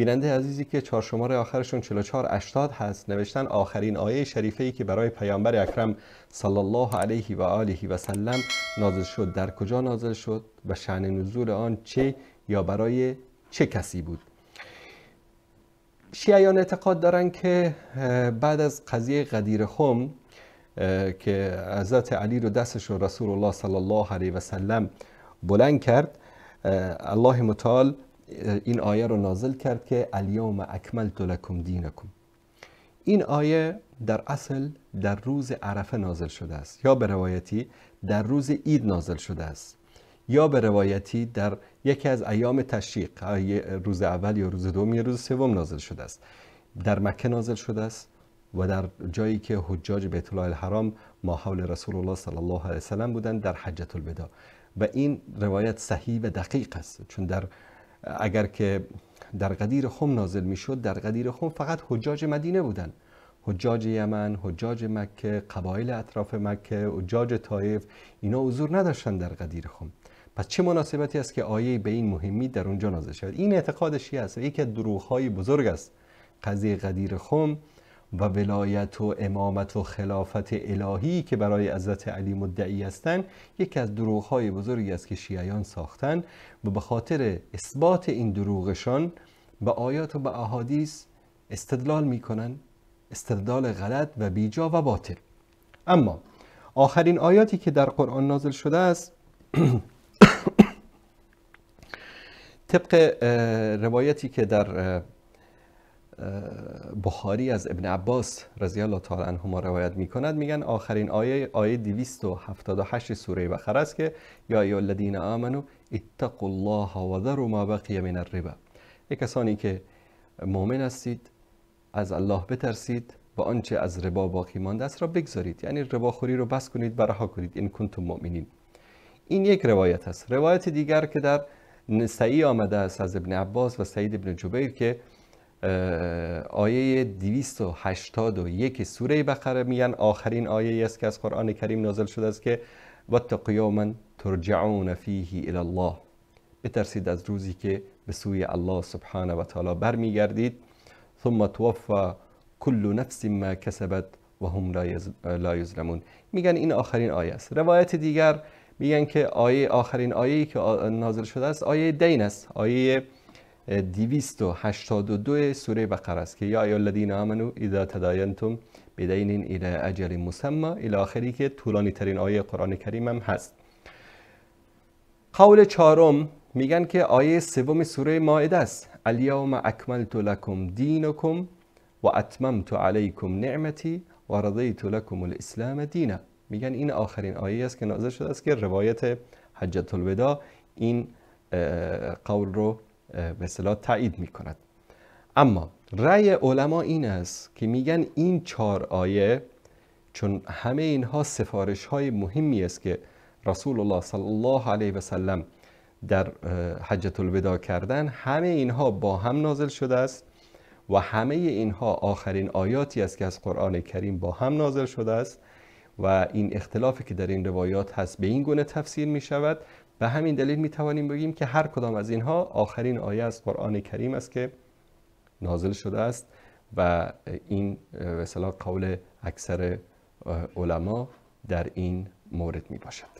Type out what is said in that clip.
بیننده عزیزی که چهار شماره آخرشون 44 80 هست نوشتن آخرین آیه شریفه ای که برای پیامبر اکرم صلی الله علیه و آله و سلم نازل شد در کجا نازل شد و شعن نزول آن چه یا برای چه کسی بود شیعیان اعتقاد دارن که بعد از قضیه قدیر خم که عزت علی رو دستش رسول الله صلی الله علیه و سلم بلند کرد الله متعال این آیه رو نازل کرد که الیوم اکملت لکم دینکم این آیه در اصل در روز عرفه نازل شده است یا به روایتی در روز عید نازل شده است یا به روایتی در یکی از ایام تشریق روز اول یا روز دوم یا روز سوم نازل شده است در مکه نازل شده است و در جایی که حجاج بیت الله الحرام ما رسول الله صلی الله علیه و بودند در حجت البدا و این روایت صحیح و دقیق است چون در اگر که در قدیر خم نازل میشد در قدیر خم فقط حجاج مدینه بودند حجاج یمن، حجاج مکه، قبایل اطراف مکه، حجاج طایف اینا حضور نداشتن در قدیر خم پس چه مناسبتی است که آیه به این مهمی در اونجا نازل شد؟ این اعتقاد شیعه است یکی از های بزرگ است قضیه قدیر خم و ولایت و امامت و خلافت الهی که برای عزت علی مدعی هستند یکی از های بزرگی است که شیعیان ساختن و به خاطر اثبات این دروغشان به آیات و به احادیث استدلال میکنن استدلال غلط و بیجا و باطل اما آخرین آیاتی که در قرآن نازل شده است طبق روایتی که در بخاری از ابن عباس رضی الله تعالی عنهما روایت می کند میگن آخرین آیه آیه 278 سوره بقره است که یا ای الذین آمنو اتقوا الله و ذروا ما بقی من الربا ای کسانی که مؤمن هستید از الله بترسید و آنچه از ربا باقی مانده است را بگذارید یعنی رباخوری رو بس کنید و رها کنید این کنتم مؤمنین این یک روایت است روایت دیگر که در نسائی آمده است از ابن عباس و سعید ابن جبیر که آیه 281 سوره بقره میگن آخرین آیه است که از قرآن کریم نازل شده است که واتقوا یوما ترجعون فیه الی الله بترسید از روزی که به سوی الله سبحانه و تعالی برمیگردید ثم توفی کل نفس ما کسبت و هم لا یظلمون میگن این آخرین آیه است روایت دیگر میگن که آیه آخرین آیه که نازل شده است آیه دین است آیه 282 سوره بقره است که یا ای الذین آمنو اذا تداینتم بدین الی اجل مسمی الی آخری که طولانی ترین آیه قرآن کریم هم هست قول چهارم میگن که آیه سوم سوره مائده است الیوم اکملت لکم دینکم و اتممت علیکم نعمتی و رضیت لکم الاسلام دینا میگن این آخرین آیه است که نازل شده است که روایت حجت الوداع این قول رو به اصطلاح تایید می کند اما رأی علما این است که میگن این چهار آیه چون همه اینها سفارش های مهمی است که رسول الله صلی الله علیه و سلم در حجت الوداع کردن همه اینها با هم نازل شده است و همه اینها آخرین آیاتی است که از قرآن کریم با هم نازل شده است و این اختلافی که در این روایات هست به این گونه تفسیر می شود به همین دلیل می توانیم بگیم که هر کدام از اینها آخرین آیه از قرآن کریم است که نازل شده است و این مثلا قول اکثر علما در این مورد می باشد